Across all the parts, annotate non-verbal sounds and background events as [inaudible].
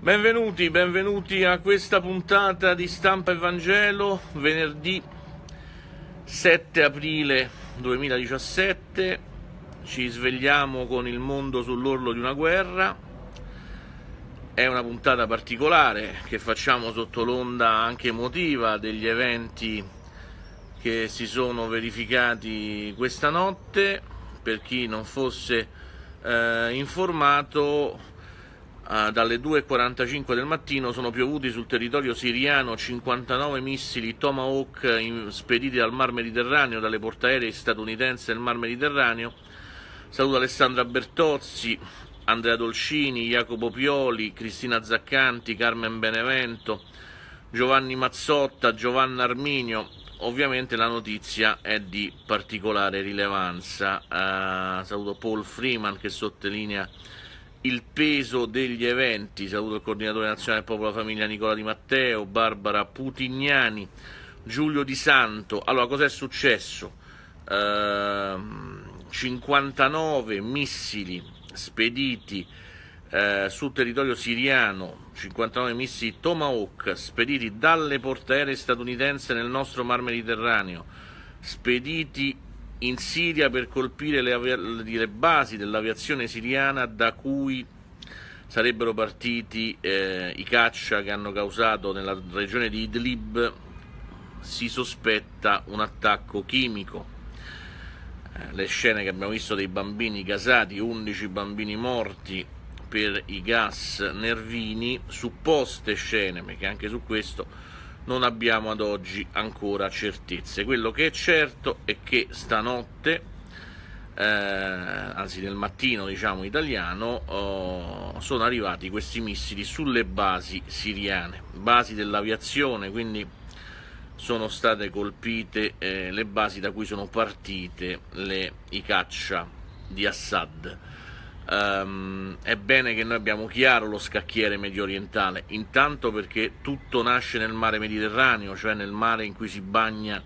Benvenuti, benvenuti a questa puntata di Stampa e Vangelo, venerdì 7 aprile 2017, ci svegliamo con il mondo sull'orlo di una guerra, è una puntata particolare che facciamo sotto l'onda anche emotiva degli eventi che si sono verificati questa notte, per chi non fosse eh, informato Ah, dalle 2.45 del mattino sono piovuti sul territorio siriano 59 missili Tomahawk spediti dal Mar Mediterraneo, dalle portaerei statunitense del Mar Mediterraneo. Saluto Alessandra Bertozzi, Andrea Dolcini, Jacopo Pioli, Cristina Zaccanti, Carmen Benevento, Giovanni Mazzotta, Giovanna Arminio. Ovviamente la notizia è di particolare rilevanza. Uh, saluto Paul Freeman che sottolinea il peso degli eventi. Saluto il coordinatore nazionale del Popolo Famiglia Nicola Di Matteo, Barbara Putignani, Giulio Di Santo. Allora, cosa è successo? Ehm, uh, 59 missili spediti uh, sul territorio siriano, 59 missili Tomahawk spediti dalle portaeree statunitense nel nostro mar Mediterraneo, spediti in Siria per colpire le, le basi dell'aviazione siriana da cui sarebbero partiti eh, i caccia che hanno causato nella regione di Idlib si sospetta un attacco chimico. Eh, le scene che abbiamo visto dei bambini gasati, 11 bambini morti per i gas nervini, supposte scene, perché anche su questo non abbiamo ad oggi ancora certezze. Quello che è certo è che stanotte, eh, anzi nel mattino diciamo italiano, oh, sono arrivati questi missili sulle basi siriane, basi dell'aviazione, quindi sono state colpite eh, le basi da cui sono partite le, i caccia di Assad. Um, è bene che noi abbiamo chiaro lo scacchiere medio orientale, intanto perché tutto nasce nel mare Mediterraneo, cioè nel mare in cui si bagna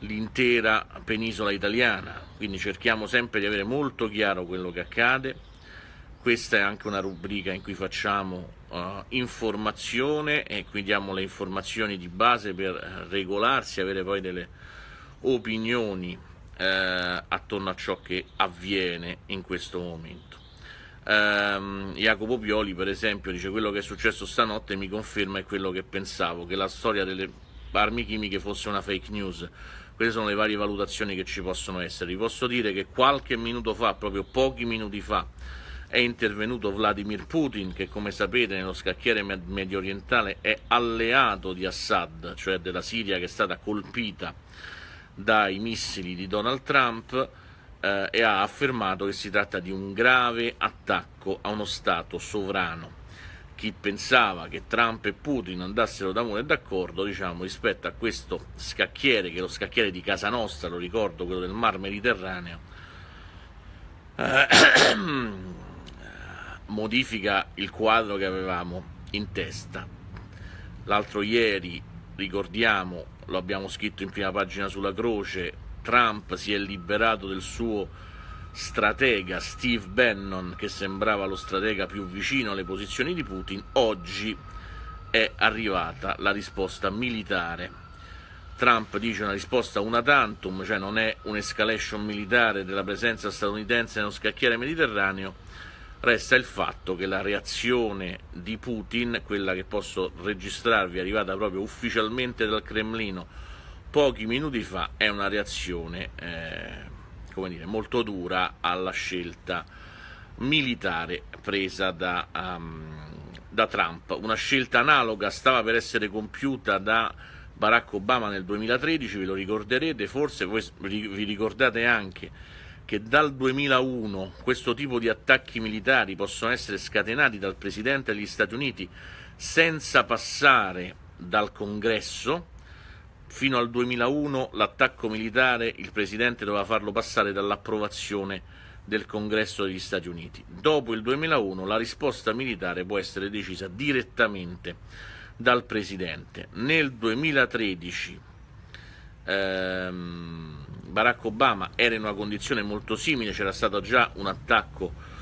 l'intera penisola italiana, quindi cerchiamo sempre di avere molto chiaro quello che accade. Questa è anche una rubrica in cui facciamo uh, informazione e qui diamo le informazioni di base per eh, regolarsi, avere poi delle opinioni eh, attorno a ciò che avviene in questo momento ehm, Jacopo Pioli per esempio dice quello che è successo stanotte mi conferma quello che pensavo che la storia delle armi chimiche fosse una fake news queste sono le varie valutazioni che ci possono essere vi posso dire che qualche minuto fa proprio pochi minuti fa è intervenuto Vladimir Putin, che come sapete nello scacchiere medio orientale è alleato di Assad, cioè della Siria che è stata colpita dai missili di Donald Trump eh, e ha affermato che si tratta di un grave attacco a uno Stato sovrano. Chi pensava che Trump e Putin andassero d'amore e d'accordo, diciamo, rispetto a questo scacchiere, che è lo scacchiere di casa nostra, lo ricordo, quello del Mar Mediterraneo, eh, [clears throat] modifica il quadro che avevamo in testa. L'altro ieri, ricordiamo, lo abbiamo scritto in prima pagina sulla croce, Trump si è liberato del suo stratega Steve Bannon, che sembrava lo stratega più vicino alle posizioni di Putin, oggi è arrivata la risposta militare. Trump dice una risposta una tantum, cioè non è un'escalation militare della presenza statunitense nello scacchiere mediterraneo, resta il fatto che la reazione di Putin, quella che posso registrarvi, è arrivata proprio ufficialmente dal Cremlino, pochi minuti fa è una reazione eh, come dire, molto dura alla scelta militare presa da, um, da Trump. Una scelta analoga stava per essere compiuta da Barack Obama nel 2013, ve lo ricorderete, forse voi vi ricordate anche che dal 2001 questo tipo di attacchi militari possono essere scatenati dal Presidente degli Stati Uniti senza passare dal Congresso Fino al 2001 l'attacco militare il presidente doveva farlo passare dall'approvazione del Congresso degli Stati Uniti. Dopo il 2001 la risposta militare può essere decisa direttamente dal presidente. Nel 2013 ehm, Barack Obama era in una condizione molto simile, c'era stato già un attacco militare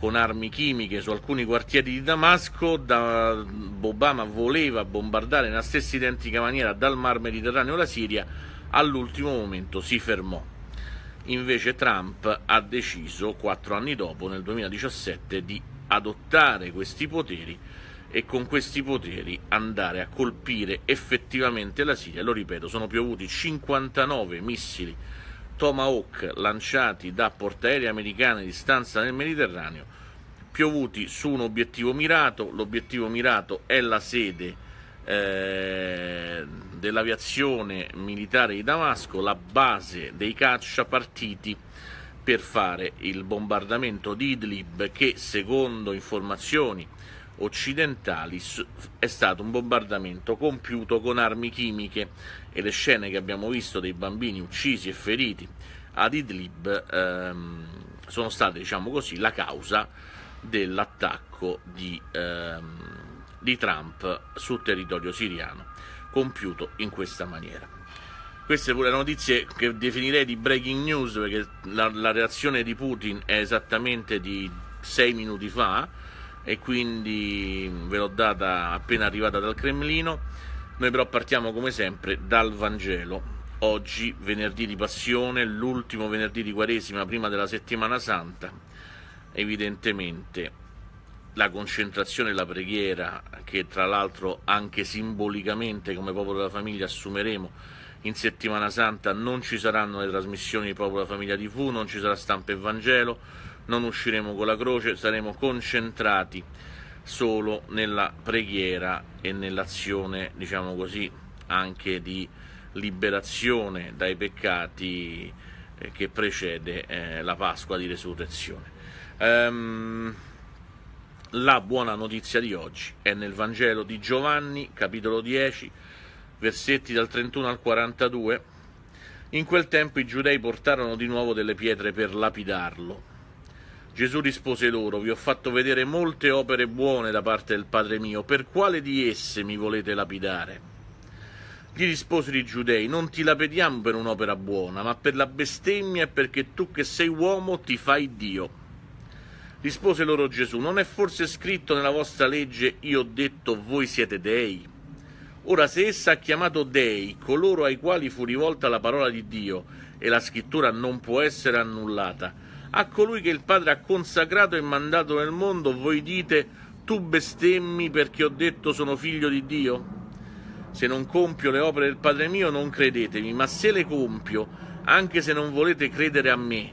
con armi chimiche su alcuni quartieri di Damasco, da, Obama voleva bombardare nella stessa identica maniera dal Mar Mediterraneo la Siria, all'ultimo momento si fermò. Invece Trump ha deciso, quattro anni dopo, nel 2017, di adottare questi poteri e con questi poteri andare a colpire effettivamente la Siria. Lo ripeto, sono piovuti 59 missili Tomahawk lanciati da portaerei americani di stanza nel Mediterraneo, piovuti su un obiettivo mirato. L'obiettivo mirato è la sede eh, dell'aviazione militare di Damasco, la base dei caccia partiti per fare il bombardamento di Idlib che secondo informazioni occidentali è stato un bombardamento compiuto con armi chimiche e le scene che abbiamo visto dei bambini uccisi e feriti ad Idlib ehm, sono state, diciamo così, la causa dell'attacco di, ehm, di Trump sul territorio siriano compiuto in questa maniera queste pure notizie che definirei di breaking news perché la, la, reazione di Putin è esattamente di sei minuti fa e quindi ve l'ho data appena arrivata dal Cremlino noi però partiamo come sempre dal Vangelo. Oggi, venerdì di Passione, l'ultimo venerdì di Quaresima, prima della settimana santa, evidentemente la concentrazione e la preghiera, che tra l'altro anche simbolicamente come popolo della famiglia assumeremo in settimana santa, non ci saranno le trasmissioni di popolo della famiglia TV, non ci sarà stampa e Vangelo, non usciremo con la croce, saremo concentrati solo nella preghiera e nell'azione, diciamo così, anche di liberazione dai peccati eh, che precede eh, la Pasqua di resurrezione. Ehm, la buona notizia di oggi è nel Vangelo di Giovanni, capitolo 10, versetti dal 31 al 42. In quel tempo i giudei portarono di nuovo delle pietre per lapidarlo Gesù rispose loro, vi ho fatto vedere molte opere buone da parte del Padre mio, per quale di esse mi volete lapidare? Gli risposero i giudei, non ti lapidiamo per un'opera buona, ma per la bestemmia e perché tu che sei uomo ti fai Dio. Rispose loro Gesù, non è forse scritto nella vostra legge, io ho detto voi siete dei? Ora se essa ha chiamato dei coloro ai quali fu rivolta la parola di Dio, e la scrittura non può essere annullata, a colui che il Padre ha consacrato e mandato nel mondo, voi dite, tu bestemmi perché ho detto sono figlio di Dio? Se non compio le opere del Padre mio, non credetemi, ma se le compio, anche se non volete credere a me,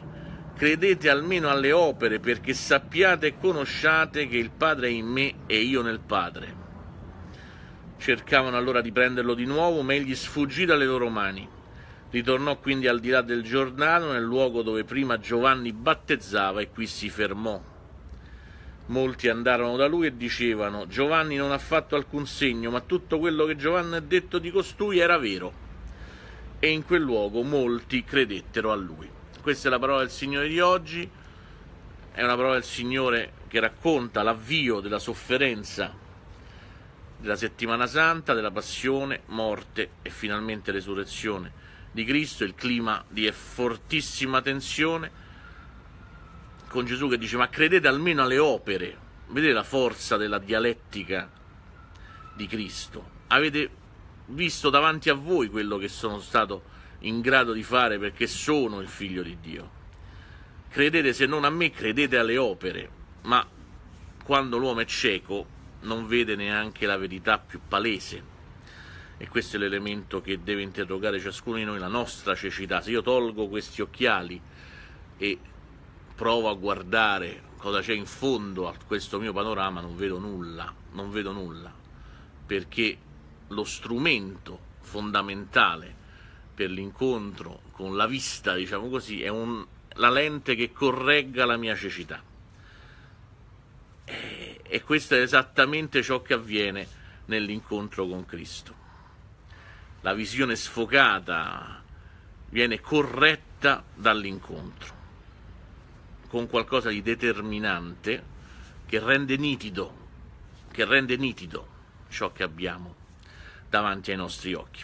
credete almeno alle opere, perché sappiate e conosciate che il Padre è in me e io nel Padre. Cercavano allora di prenderlo di nuovo, ma egli sfuggì dalle loro mani. Ritornò quindi al di là del Giordano, nel luogo dove prima Giovanni battezzava e qui si fermò. Molti andarono da lui e dicevano Giovanni non ha fatto alcun segno, ma tutto quello che Giovanni ha detto di costui era vero. E in quel luogo molti credettero a lui. Questa è la parola del Signore di oggi, è una parola del Signore che racconta l'avvio della sofferenza della settimana santa, della passione, morte e finalmente resurrezione di Cristo, il clima di fortissima tensione, con Gesù che dice ma credete almeno alle opere, vedete la forza della dialettica di Cristo, avete visto davanti a voi quello che sono stato in grado di fare perché sono il figlio di Dio. Credete se non a me, credete alle opere, ma quando l'uomo è cieco non vede neanche la verità più palese, e questo è l'elemento che deve interrogare ciascuno di noi, la nostra cecità. Se io tolgo questi occhiali e provo a guardare cosa c'è in fondo a questo mio panorama, non vedo nulla, non vedo nulla, perché lo strumento fondamentale per l'incontro con la vista, diciamo così, è un, la lente che corregga la mia cecità. E questo è esattamente ciò che avviene nell'incontro con Cristo la visione sfocata viene corretta dall'incontro con qualcosa di determinante che rende nitido, che rende nitido ciò che abbiamo davanti ai nostri occhi.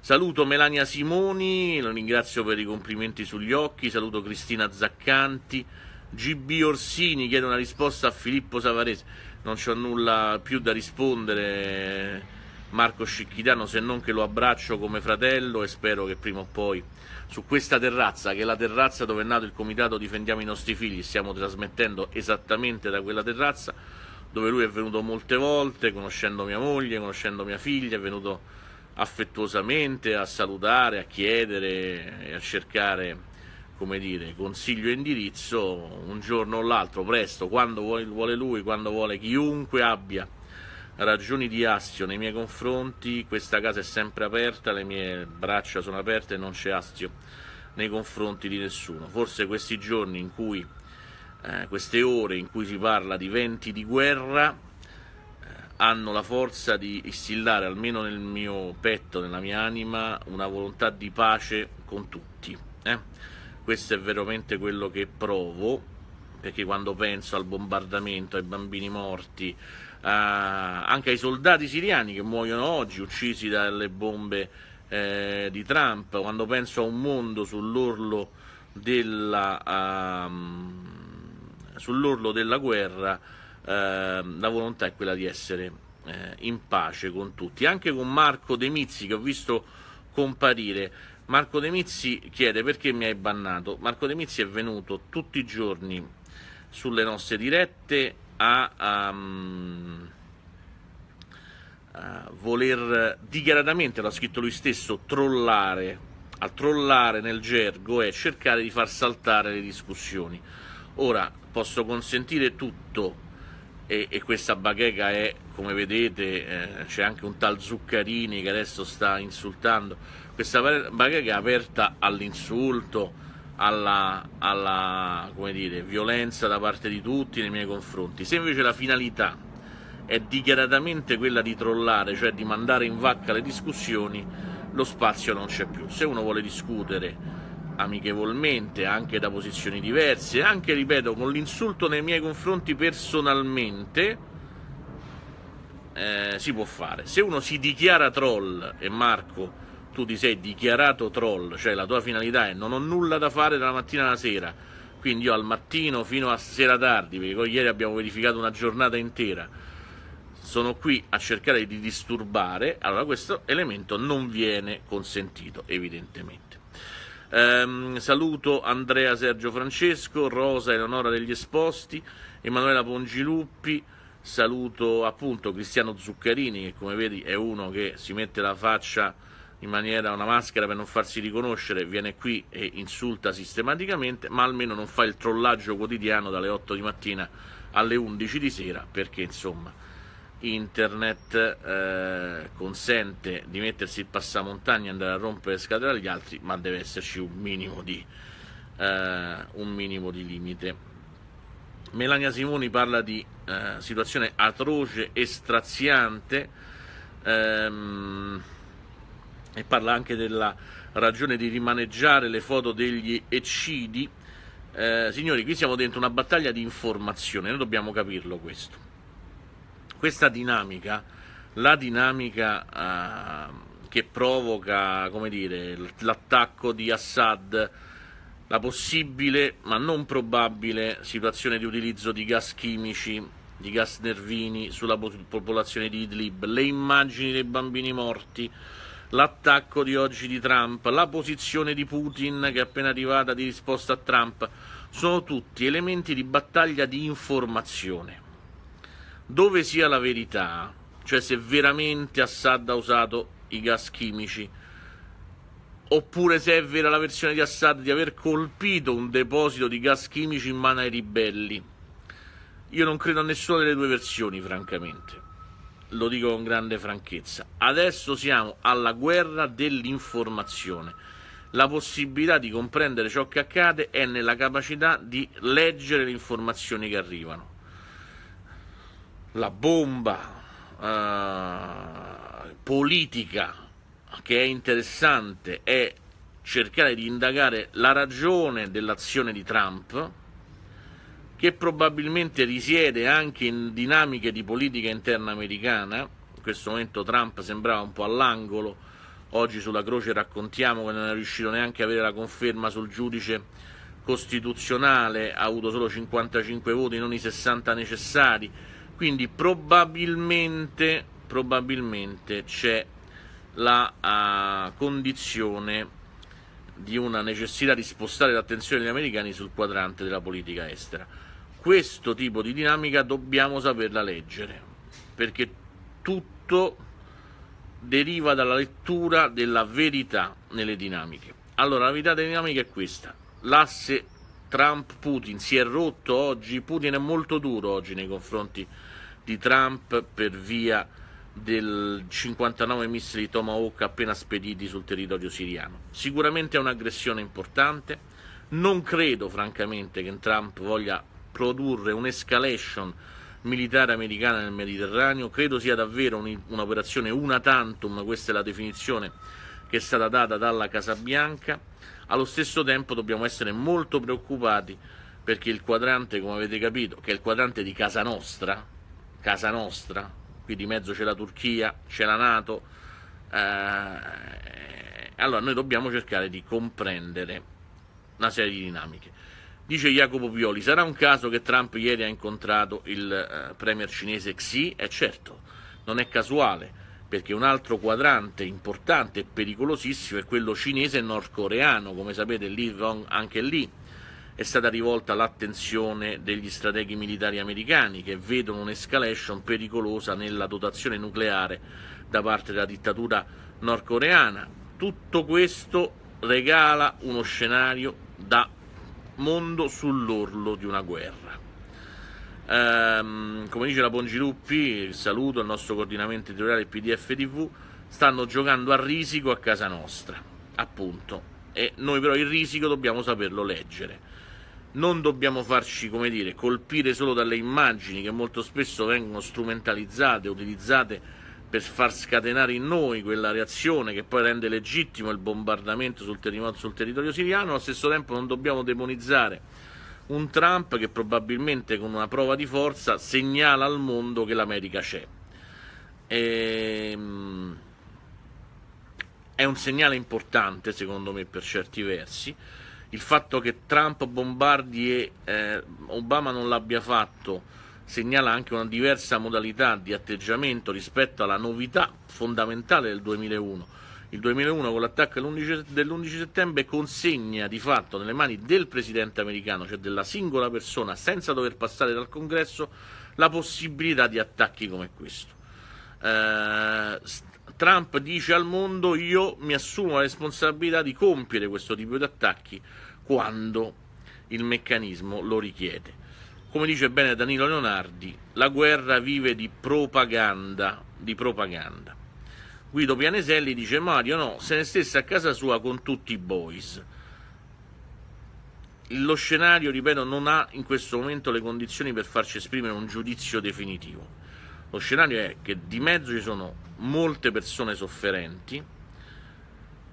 Saluto Melania Simoni, lo ringrazio per i complimenti sugli occhi, saluto Cristina Zaccanti, GB Orsini chiede una risposta a Filippo Savarese, non c'ho nulla più da rispondere Marco Scicchitano, se non che lo abbraccio come fratello e spero che prima o poi su questa terrazza, che è la terrazza dove è nato il comitato Difendiamo i nostri figli, stiamo trasmettendo esattamente da quella terrazza, dove lui è venuto molte volte, conoscendo mia moglie, conoscendo mia figlia, è venuto affettuosamente a salutare, a chiedere e a cercare come dire, consiglio e indirizzo un giorno o l'altro, presto, quando vuole lui, quando vuole chiunque abbia ragioni di astio nei miei confronti, questa casa è sempre aperta, le mie braccia sono aperte e non c'è astio nei confronti di nessuno. Forse questi giorni in cui, eh, queste ore in cui si parla di venti di guerra, eh, hanno la forza di instillare almeno nel mio petto, nella mia anima, una volontà di pace con tutti. Eh? Questo è veramente quello che provo, perché quando penso al bombardamento, ai bambini morti, eh, anche ai soldati siriani che muoiono oggi uccisi dalle bombe eh, di Trump, quando penso a un mondo sull'orlo della, uh, sull'orlo della guerra, uh, la volontà è quella di essere uh, in pace con tutti, anche con Marco De Mizzi che ho visto comparire. Marco De Mizzi chiede perché mi hai bannato. Marco De Mizzi è venuto tutti i giorni sulle nostre dirette a, um, ehm, a eh, voler dichiaratamente, l'ha scritto lui stesso, trollare. A trollare nel gergo è cercare di far saltare le discussioni. Ora posso consentire tutto e, e questa bacheca è, come vedete, eh, c'è anche un tal Zuccarini che adesso sta insultando. Questa bacheca è aperta all'insulto, alla, alla dire, violenza da parte di tutti nei miei confronti. Se invece la finalità è dichiaratamente quella di trollare, cioè di mandare in vacca le discussioni, lo spazio non c'è più. Se uno vuole discutere amichevolmente, anche da posizioni diverse, anche, ripeto, con l'insulto nei miei confronti personalmente, eh, si può fare. Se uno si dichiara troll, e Marco tu ti sei dichiarato troll, cioè la tua finalità è non ho nulla da fare dalla mattina alla sera, quindi io al mattino fino a sera tardi, perché ieri abbiamo verificato una giornata intera, sono qui a cercare di disturbare, allora questo elemento non viene consentito, evidentemente. Um, saluto Andrea Sergio Francesco, Rosa Eleonora degli Esposti, Emanuela Pongiluppi, saluto appunto Cristiano Zuccarini che come vedi è uno che si mette la faccia in maniera una maschera per non farsi riconoscere, viene qui e insulta sistematicamente, ma almeno non fa il trollaggio quotidiano dalle 8 di mattina alle 11 di sera, perché insomma internet eh, consente di mettersi il passamontagna e andare a rompere scatole agli altri, ma deve esserci un minimo di, eh, un minimo di limite. Melania Simoni parla di eh, situazione atroce e straziante. Ehm, e parla anche della ragione di rimaneggiare le foto degli eccidi. Eh, signori, qui siamo dentro una battaglia di informazione, noi dobbiamo capirlo questo. Questa dinamica, la dinamica eh, che provoca, come dire, l'attacco di Assad, la possibile ma non probabile situazione di utilizzo di gas chimici, di gas nervini sulla popolazione di Idlib, le immagini dei bambini morti, l'attacco di oggi di Trump, la posizione di Putin che è appena arrivata di risposta a Trump, sono tutti elementi di battaglia di informazione. Dove sia la verità, cioè se veramente Assad ha usato i gas chimici, oppure se è vera la versione di Assad di aver colpito un deposito di gas chimici in mano ai ribelli. Io non credo a nessuna delle due versioni, francamente lo dico con grande franchezza, adesso siamo alla guerra dell'informazione. La possibilità di comprendere ciò che accade è nella capacità di leggere le informazioni che arrivano. La bomba eh, politica che è interessante è cercare di indagare la ragione dell'azione di Trump, che probabilmente risiede anche in dinamiche di politica interna americana. In questo momento Trump sembrava un po' all'angolo, oggi sulla croce raccontiamo che non è riuscito neanche a avere la conferma sul giudice costituzionale, ha avuto solo 55 voti, non i 60 necessari, quindi probabilmente, probabilmente c'è la uh, condizione di una necessità di spostare l'attenzione degli americani sul quadrante della politica estera. Questo tipo di dinamica dobbiamo saperla leggere, perché tutto deriva dalla lettura della verità nelle dinamiche. Allora, la verità delle dinamiche è questa. L'asse Trump-Putin si è rotto oggi, Putin è molto duro oggi nei confronti di Trump per via del 59 missili Tomahawk appena spediti sul territorio siriano. Sicuramente è un'aggressione importante, non credo francamente che Trump voglia produrre un'escalation militare americana nel Mediterraneo, credo sia davvero un'operazione una tantum, questa è la definizione che è stata data dalla Casa Bianca. Allo stesso tempo dobbiamo essere molto preoccupati perché il quadrante, come avete capito, che è il quadrante di casa nostra, casa nostra, qui di mezzo c'è la Turchia, c'è la Nato. Eh, allora noi dobbiamo cercare di comprendere una serie di dinamiche. Dice Jacopo Violi, sarà un caso che Trump ieri ha incontrato il eh, premier cinese Xi? E eh, certo, non è casuale, perché un altro quadrante importante e pericolosissimo è quello cinese e nordcoreano, come sapete Li lì, anche lì è stata rivolta l'attenzione degli strateghi militari americani che vedono un'escalation pericolosa nella dotazione nucleare da parte della dittatura nordcoreana. Tutto questo regala uno scenario da mondo sull'orlo di una guerra. Ehm, come dice la Pongiluppi, saluto il nostro coordinamento editoriale PDF TV, stanno giocando a risico a casa nostra, appunto, e noi però il risico dobbiamo saperlo leggere non dobbiamo farci, come dire, colpire solo dalle immagini che molto spesso vengono strumentalizzate, utilizzate per far scatenare in noi quella reazione che poi rende legittimo il bombardamento sul, ter- sul territorio siriano, allo stesso tempo non dobbiamo demonizzare un Trump che probabilmente con una prova di forza segnala al mondo che l'America c'è. E... Ehm, è un segnale importante secondo me per certi versi il fatto che Trump bombardi e eh, Obama non l'abbia fatto segnala anche una diversa modalità di atteggiamento rispetto alla novità fondamentale del 2001. Il 2001 con l'attacco dell'11 settembre consegna di fatto nelle mani del presidente americano, cioè della singola persona, senza dover passare dal congresso, la possibilità di attacchi come questo. Eh, Trump dice al mondo io mi assumo la responsabilità di compiere questo tipo di attacchi quando il meccanismo lo richiede. Come dice bene Danilo Leonardi, la guerra vive di propaganda, di propaganda. Guido Pianeselli dice Mario no, se ne stesse a casa sua con tutti i boys. Lo scenario, ripeto, non ha in questo momento le condizioni per farci esprimere un giudizio definitivo. Lo scenario è che di mezzo ci sono molte persone sofferenti.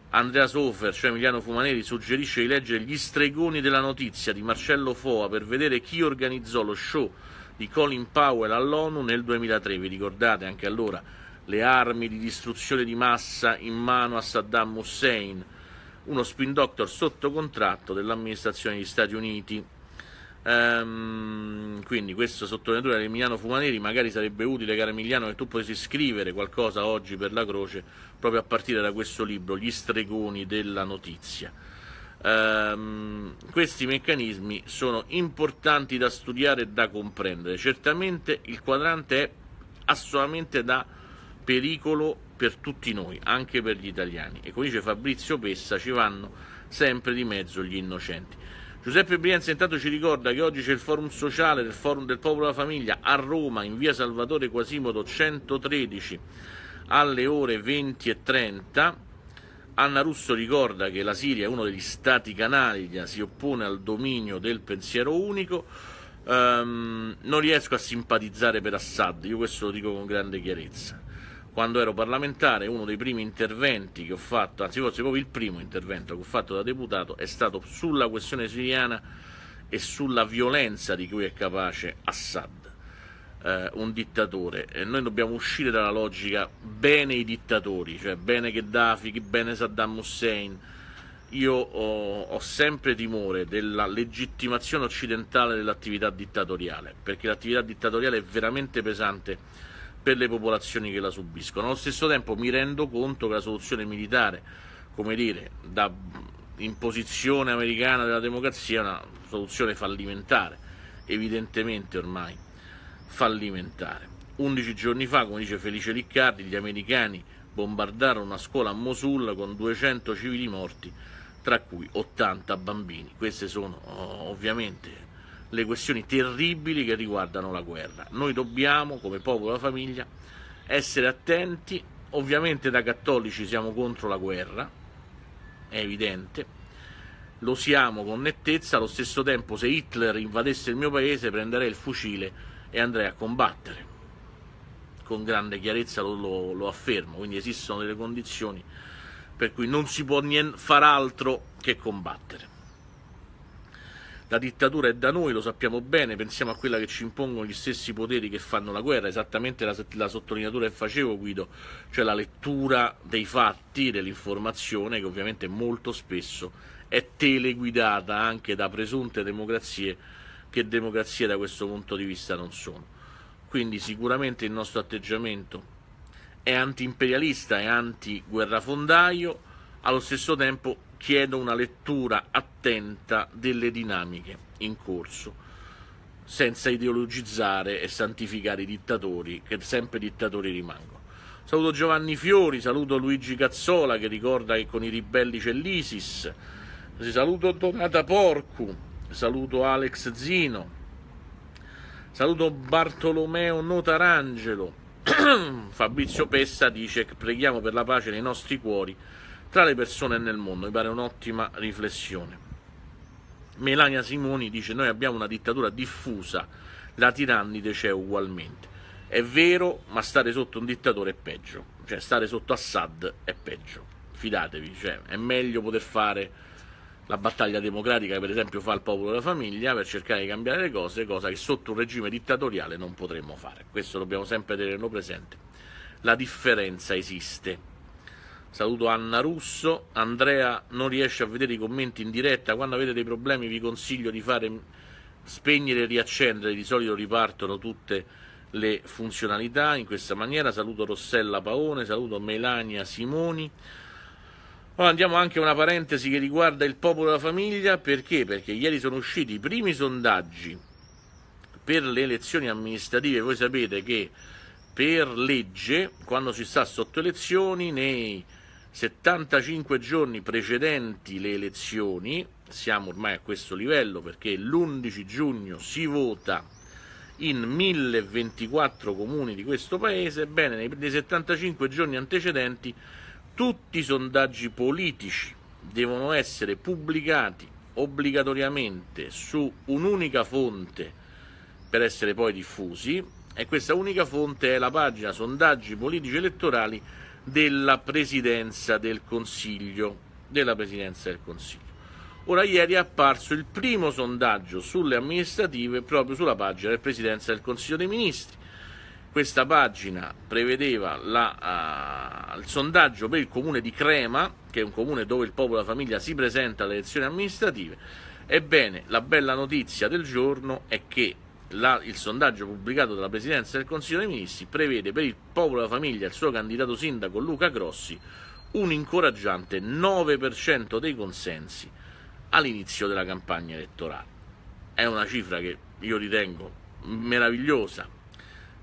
Andrea Sofer, cioè Emiliano Fumaneri, suggerisce di leggere Gli stregoni della notizia di Marcello Foa per vedere chi organizzò lo show di Colin Powell all'ONU nel 2003. Vi ricordate anche allora le armi di distruzione di massa in mano a Saddam Hussein, uno spin doctor sotto contratto dell'amministrazione degli Stati Uniti Ehm, quindi questa sottolineatura di Emiliano Fumaneri magari sarebbe utile, caro Emiliano, che tu potessi scrivere qualcosa oggi per la croce proprio a partire da questo libro, Gli stregoni della notizia. Ehm, questi meccanismi sono importanti da studiare e da comprendere. Certamente il quadrante è assolutamente da pericolo per tutti noi, anche per gli italiani. E come dice Fabrizio Pessa, ci vanno sempre di mezzo gli innocenti. Giuseppe Brianza intanto ci ricorda che oggi c'è il forum sociale del Forum del Popolo della Famiglia a Roma in via Salvatore Quasimodo 113 alle ore 20 e 30. Anna Russo ricorda che la Siria è uno degli stati canaglia, si oppone al dominio del pensiero unico. Um, non riesco a simpatizzare per Assad, io questo lo dico con grande chiarezza quando ero parlamentare, uno dei primi interventi che ho fatto, anzi forse proprio il primo intervento che ho fatto da deputato, è stato sulla questione siriana e sulla violenza di cui è capace Assad, eh, un dittatore. E noi dobbiamo uscire dalla logica bene i dittatori, cioè bene Gheddafi, bene Saddam Hussein. Io ho, ho sempre timore della legittimazione occidentale dell'attività dittatoriale, perché l'attività dittatoriale è veramente pesante per le popolazioni che la subiscono. Allo stesso tempo mi rendo conto che la soluzione militare, come dire, da imposizione americana della democrazia è una soluzione fallimentare, evidentemente ormai fallimentare. 11 giorni fa, come dice Felice Riccardi, gli americani bombardarono una scuola a Mosul con 200 civili morti, tra cui 80 bambini. Queste sono oh, ovviamente le questioni terribili che riguardano la guerra. Noi dobbiamo, come popolo e famiglia, essere attenti. Ovviamente da cattolici siamo contro la guerra, è evidente, lo siamo con nettezza, allo stesso tempo se Hitler invadesse il mio paese prenderei il fucile e andrei a combattere. Con grande chiarezza lo, lo, lo affermo, quindi esistono delle condizioni per cui non si può far altro che combattere. La dittatura è da noi, lo sappiamo bene, pensiamo a quella che ci impongono gli stessi poteri che fanno la guerra, esattamente la, la sottolineatura che facevo Guido, cioè la lettura dei fatti, dell'informazione che ovviamente molto spesso è teleguidata anche da presunte democrazie che democrazie da questo punto di vista non sono. Quindi sicuramente il nostro atteggiamento è anti-imperialista, è anti-guerrafondaio, allo stesso tempo chiedo una lettura attenta delle dinamiche in corso, senza ideologizzare e santificare i dittatori, che sempre dittatori rimangono. Saluto Giovanni Fiori, saluto Luigi Cazzola che ricorda che con i ribelli c'è l'Isis, saluto Donata Porcu, saluto Alex Zino, saluto Bartolomeo Notarangelo, [clears throat] Fabrizio Pessa dice che preghiamo per la pace nei nostri cuori tra le persone e nel mondo. Mi pare un'ottima riflessione. Melania Simoni dice: Noi abbiamo una dittatura diffusa, la tirannide c'è ugualmente. È vero, ma stare sotto un dittatore è peggio, cioè stare sotto Assad è peggio. Fidatevi, cioè, è meglio poter fare la battaglia democratica che per esempio fa il popolo della famiglia per cercare di cambiare le cose, cosa che sotto un regime dittatoriale non potremmo fare. Questo dobbiamo sempre tenerlo presente. La differenza esiste Saluto Anna Russo. Andrea non riesce a vedere i commenti in diretta. Quando avete dei problemi vi consiglio di fare spegnere e riaccendere. Di solito ripartono tutte le funzionalità in questa maniera. Saluto Rossella Paone, saluto Melania Simoni. Ora andiamo anche a una parentesi che riguarda il popolo della famiglia. Perché? Perché ieri sono usciti i primi sondaggi per le elezioni amministrative. Voi sapete che per legge, quando si sta sotto elezioni, nei 75 giorni precedenti le elezioni, siamo ormai a questo livello perché l'11 giugno si vota in 1024 comuni di questo paese, ebbene nei 75 giorni antecedenti tutti i sondaggi politici devono essere pubblicati obbligatoriamente su un'unica fonte per essere poi diffusi e questa unica fonte è la pagina sondaggi politici elettorali della presidenza del Consiglio. Della presidenza del Consiglio. Ora, ieri è apparso il primo sondaggio sulle amministrative proprio sulla pagina del Presidenza del Consiglio dei Ministri. Questa pagina prevedeva la, uh, il sondaggio per il comune di Crema, che è un comune dove il popolo e la famiglia si presenta alle elezioni amministrative. Ebbene, la bella notizia del giorno è che la, il sondaggio pubblicato dalla Presidenza del Consiglio dei Ministri prevede per il Popolo della Famiglia e il suo candidato sindaco Luca Grossi un incoraggiante 9% dei consensi all'inizio della campagna elettorale. È una cifra che io ritengo meravigliosa,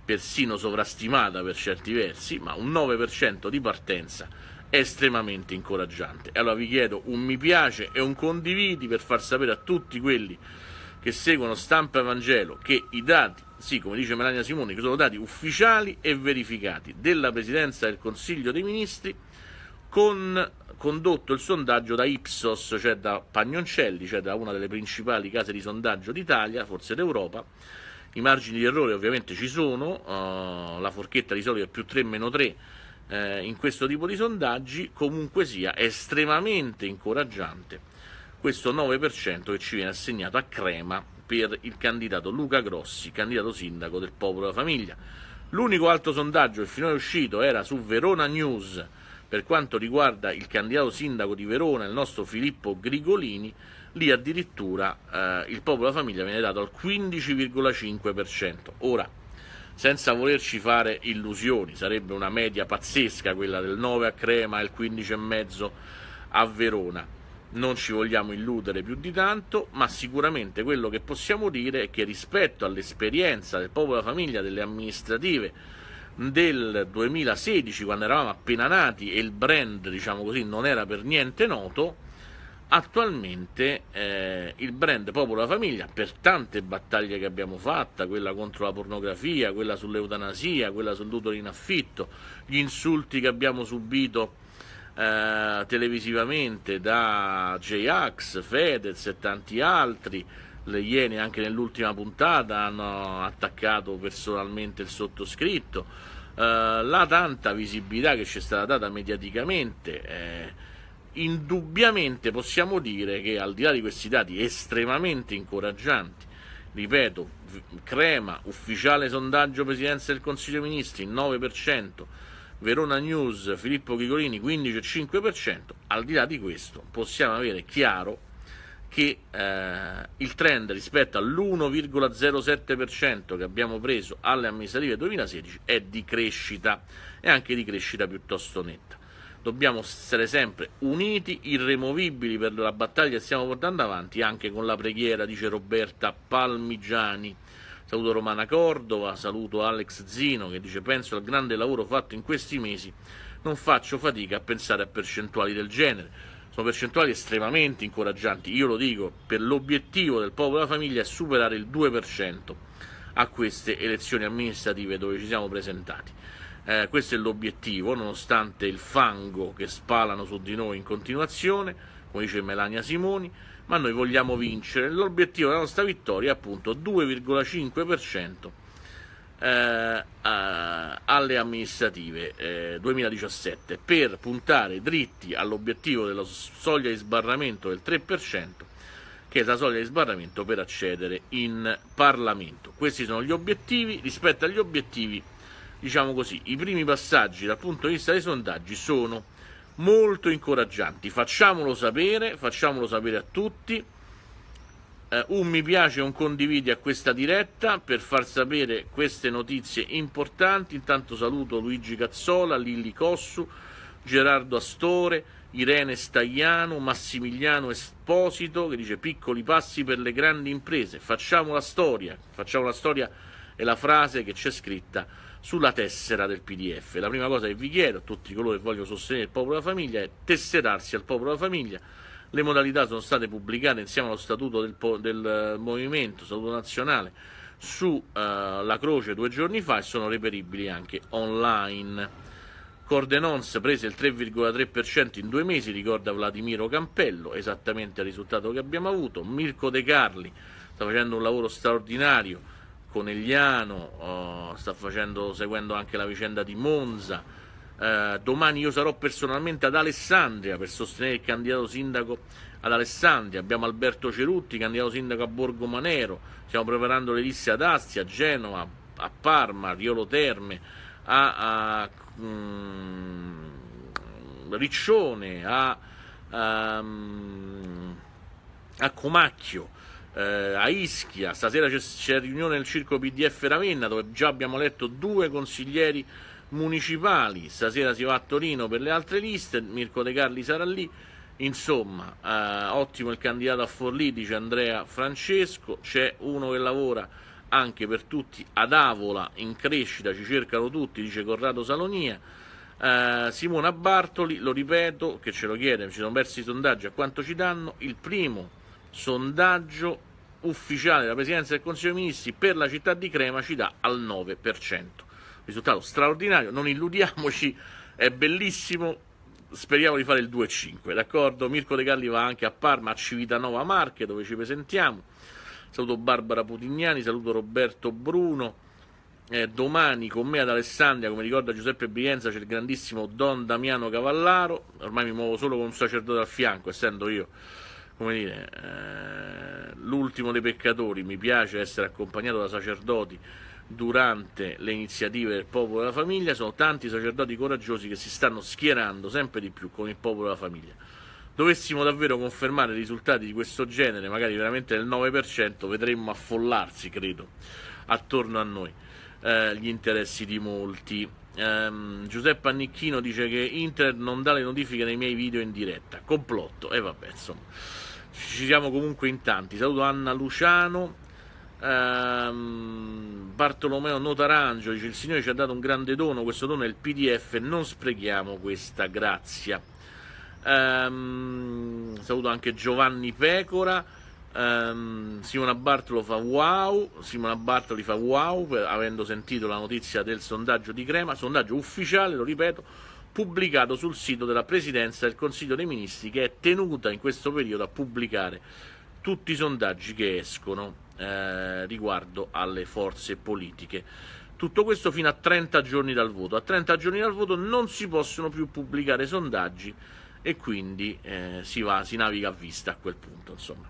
persino sovrastimata per certi versi, ma un 9% di partenza è estremamente incoraggiante. E allora vi chiedo un mi piace e un condividi per far sapere a tutti quelli che che seguono stampa e Vangelo, che i dati, sì, come dice Melania Simoni, che sono dati ufficiali e verificati della Presidenza del Consiglio dei Ministri, con condotto il sondaggio da Ipsos, cioè da Pagnoncelli, cioè da una delle principali case di sondaggio d'Italia, forse d'Europa. I margini di errore ovviamente ci sono, uh, la forchetta di solito è più 3 meno 3 eh, in questo tipo di sondaggi, comunque sia estremamente incoraggiante questo 9% che ci viene assegnato a Crema per il candidato Luca Grossi, candidato sindaco del Popolo della Famiglia. L'unico altro sondaggio che finora è uscito era su Verona News per quanto riguarda il candidato sindaco di Verona, il nostro Filippo Grigolini, lì addirittura eh, il Popolo della Famiglia viene dato al 15,5%. Ora, senza volerci fare illusioni, sarebbe una media pazzesca quella del 9 a Crema e il 15,5 a Verona non ci vogliamo illudere più di tanto, ma sicuramente quello che possiamo dire è che rispetto all'esperienza del popolo della famiglia, delle amministrative del 2016, quando eravamo appena nati e il brand, diciamo così, non era per niente noto, attualmente eh, il brand Popolo della Famiglia, per tante battaglie che abbiamo fatto, quella contro la pornografia, quella sull'eutanasia, quella sull'utero in affitto, gli insulti che abbiamo subito eh, televisivamente da J-Ax, Fedez e tanti altri. Le Iene anche nell'ultima puntata hanno attaccato personalmente il sottoscritto. Eh, la tanta visibilità che ci è stata data mediaticamente, eh, indubbiamente possiamo dire che al di là di questi dati estremamente incoraggianti, ripeto, Crema, ufficiale sondaggio Presidenza del Consiglio dei Ministri, 9%, Verona News, Filippo Chicolini 15,5%, al di là di questo possiamo avere chiaro che eh, il trend rispetto all'1,07% che abbiamo preso alle amministrative 2016 è di crescita e anche di crescita piuttosto netta. Dobbiamo essere sempre uniti, irremovibili per la battaglia che stiamo portando avanti, anche con la preghiera, dice Roberta Palmigiani. Saluto Romana Cordova, saluto Alex Zino che dice penso al grande lavoro fatto in questi mesi, non faccio fatica a pensare a percentuali del genere. Sono percentuali estremamente incoraggianti, io lo dico, per l'obiettivo del popolo della famiglia è superare il 2% a queste elezioni amministrative dove ci siamo presentati. Eh, questo è l'obiettivo, nonostante il fango che spalano su di noi in continuazione, come dice Melania Simoni ma noi vogliamo vincere. L'obiettivo della nostra vittoria è appunto 2,5% eh, a, alle amministrative eh, 2017 per puntare dritti all'obiettivo della soglia di sbarramento del 3% che è la soglia di sbarramento per accedere in Parlamento. Questi sono gli obiettivi, rispetto agli obiettivi, diciamo così, i primi passaggi dal punto di vista dei sondaggi sono molto incoraggianti. Facciamolo sapere, facciamolo sapere a tutti. Eh, un mi piace e un condividi a questa diretta per far sapere queste notizie importanti. Intanto saluto Luigi Cazzola, Lilli Cossu, Gerardo Astore, Irene Stagliano, Massimiliano Esposito che dice piccoli passi per le grandi imprese. Facciamo la storia, facciamo la storia è la frase che c'è scritta sulla tessera del PDF. La prima cosa che vi chiedo a tutti coloro che vogliono sostenere il popolo della famiglia è tesserarsi al popolo della famiglia. Le modalità sono state pubblicate insieme allo statuto del, del eh, movimento, statuto nazionale, sulla eh, uh, croce due giorni fa e sono reperibili anche online. Cordenons prese il 3,3% in due mesi, ricorda Vladimiro Campello, esattamente il risultato che abbiamo avuto. Mirko De Carli sta facendo un lavoro straordinario Conegliano, uh, sta facendo, seguendo anche la vicenda di Monza. Uh, domani io sarò personalmente ad Alessandria per sostenere il candidato sindaco ad Alessandria. Abbiamo Alberto Cerutti, candidato sindaco a Borgo Manero. Stiamo preparando le liste ad Astia, a Genova, a Parma, a Riolo Terme, a, a um, Riccione, a, um, a Comacchio eh, a Ischia, stasera c'è, c'è riunione nel circo PDF Ravenna dove già abbiamo letto due consiglieri municipali, stasera si va a Torino per le altre liste, Mirko De Carli sarà lì, insomma eh, ottimo il candidato a Forlì, dice Andrea Francesco, c'è uno che lavora anche per tutti ad Avola, in crescita ci cercano tutti, dice Corrado Salonia, eh, Simona Bartoli, lo ripeto, che ce lo chiede, ci sono persi i sondaggi a quanto ci danno, il primo sondaggio ufficiale della Presidenza del Consiglio dei Ministri per la città di Crema ci dà al 9%. Risultato straordinario, non illudiamoci, è bellissimo, speriamo di fare il 2,5, d'accordo? Mirko De Galli va anche a Parma, a Civitanova Marche, dove ci presentiamo. Saluto Barbara Putignani, saluto Roberto Bruno. Eh, domani con me ad Alessandria, come ricorda Giuseppe Brienza, c'è il grandissimo Don Damiano Cavallaro. Ormai mi muovo solo con un sacerdote al fianco, essendo io come dire, eh, l'ultimo dei peccatori, mi piace essere accompagnato da sacerdoti durante le iniziative del popolo della famiglia, sono tanti sacerdoti coraggiosi che si stanno schierando sempre di più con il popolo della famiglia. Dovessimo davvero confermare risultati di questo genere, magari veramente del 9%, vedremmo affollarsi, credo, attorno a noi eh, gli interessi di molti. Um, Giuseppe Annicchino dice che Internet non dà le notifiche nei miei video in diretta. Complotto, e eh, vabbè, insomma ci siamo comunque in tanti. Saluto Anna Luciano, ehm, Bartolomeo Notarangio, dice il Signore ci ha dato un grande dono, questo dono è il PDF, non sprechiamo questa grazia. Ehm, saluto anche Giovanni Pecora, ehm, Simona Bartolo fa wow, Simona Bartoli fa wow, avendo sentito la notizia del sondaggio di Crema, sondaggio ufficiale, lo ripeto, pubblicato sul sito della Presidenza del Consiglio dei Ministri che è tenuta in questo periodo a pubblicare tutti i sondaggi che escono eh, riguardo alle forze politiche. Tutto questo fino a 30 giorni dal voto. A 30 giorni dal voto non si possono più pubblicare sondaggi e quindi eh, si, va, si naviga a vista a quel punto. Insomma.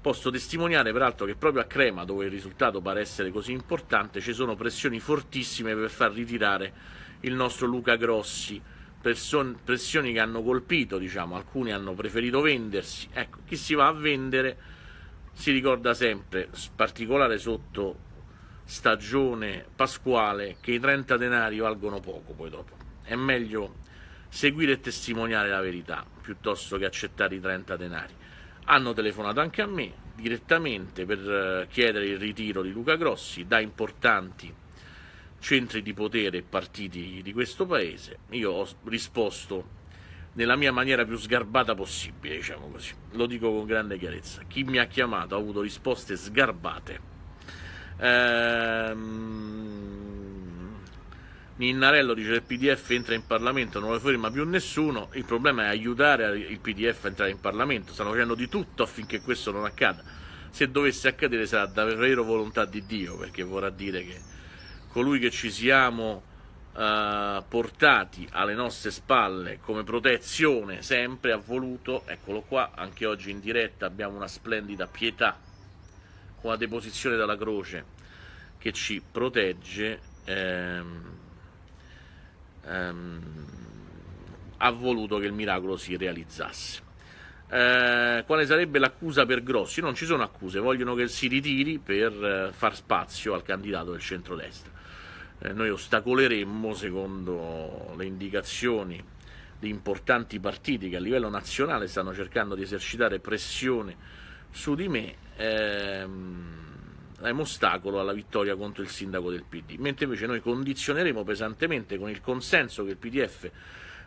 Posso testimoniare peraltro che proprio a Crema, dove il risultato pare essere così importante, ci sono pressioni fortissime per far ritirare il nostro Luca Grossi, Person- pressioni che hanno colpito, diciamo, alcuni hanno preferito vendersi, ecco, chi si va a vendere si ricorda sempre, in particolare sotto stagione pasquale, che i 30 denari valgono poco poi dopo, è meglio seguire e testimoniare la verità piuttosto che accettare i 30 denari. Hanno telefonato anche a me direttamente per eh, chiedere il ritiro di Luca Grossi da importanti centri di potere e partiti di questo paese, io ho risposto nella mia maniera più sgarbata possibile, diciamo così. Lo dico con grande chiarezza. Chi mi ha chiamato ha avuto risposte sgarbate. Ehm... Ninnarello dice che il PDF entra in Parlamento, non lo ferma più nessuno. Il problema è aiutare il PDF a entrare in Parlamento. Stanno facendo di tutto affinché questo non accada. Se dovesse accadere sarà davvero volontà di Dio, perché vorrà dire che colui che ci siamo eh, portati alle nostre spalle come protezione sempre ha voluto, eccolo qua, anche oggi in diretta abbiamo una splendida pietà con la deposizione dalla croce che ci protegge. Ehm, ehm, ha voluto che il miracolo si realizzasse. Eh, quale sarebbe l'accusa per Grossi? Non ci sono accuse, vogliono che si ritiri per eh, far spazio al candidato del centrodestra. Eh, noi ostacoleremmo, secondo le indicazioni di importanti partiti che a livello nazionale stanno cercando di esercitare pressione su di me, ehm, è ehm, un ostacolo alla vittoria contro il sindaco del PD, mentre invece noi condizioneremo pesantemente con il consenso che il PDF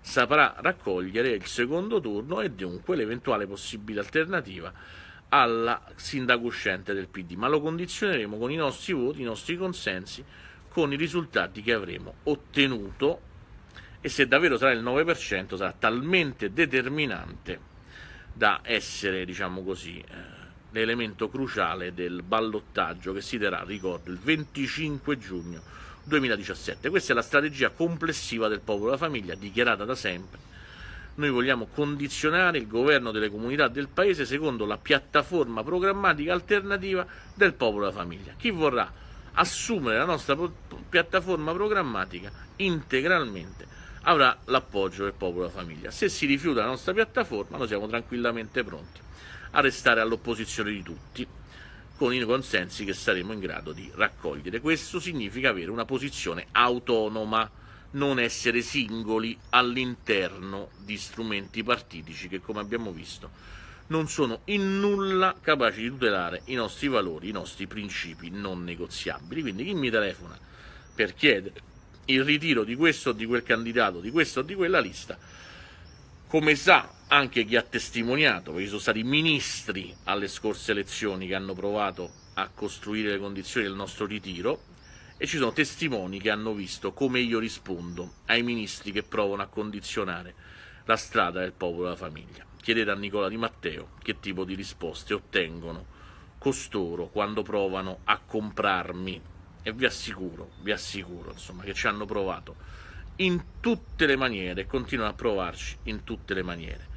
saprà raccogliere il secondo turno e dunque l'eventuale possibile alternativa alla sindaco uscente del PD, ma lo condizioneremo con i nostri voti, i nostri consensi, con i risultati che avremo ottenuto e se davvero sarà il 9% sarà talmente determinante da essere, diciamo così, eh, l'elemento cruciale del ballottaggio che si terrà, ricordo, il 25 giugno 2017. Questa è la strategia complessiva del popolo della famiglia dichiarata da sempre. Noi vogliamo condizionare il governo delle comunità del paese secondo la piattaforma programmatica alternativa del popolo della famiglia. Chi vorrà assumere la nostra pro- piattaforma programmatica integralmente avrà l'appoggio del popolo e della famiglia. Se si rifiuta la nostra piattaforma, noi siamo tranquillamente pronti a restare all'opposizione di tutti con i consensi che saremo in grado di raccogliere. Questo significa avere una posizione autonoma, non essere singoli all'interno di strumenti partitici che, come abbiamo visto, non sono in nulla capaci di tutelare i nostri valori, i nostri principi non negoziabili. Quindi chi mi telefona per chiedere il ritiro di questo o di quel candidato, di questo o di quella lista, come sa anche chi ha testimoniato, perché sono stati ministri alle scorse elezioni che hanno provato a costruire le condizioni del nostro ritiro, e ci sono testimoni che hanno visto come io rispondo ai ministri che provano a condizionare la strada del popolo e la famiglia. Chiedete a Nicola Di Matteo che tipo di risposte ottengono costoro quando provano a comprarmi e vi assicuro, vi assicuro, insomma, che ci hanno provato in tutte le maniere e continuano a provarci in tutte le maniere.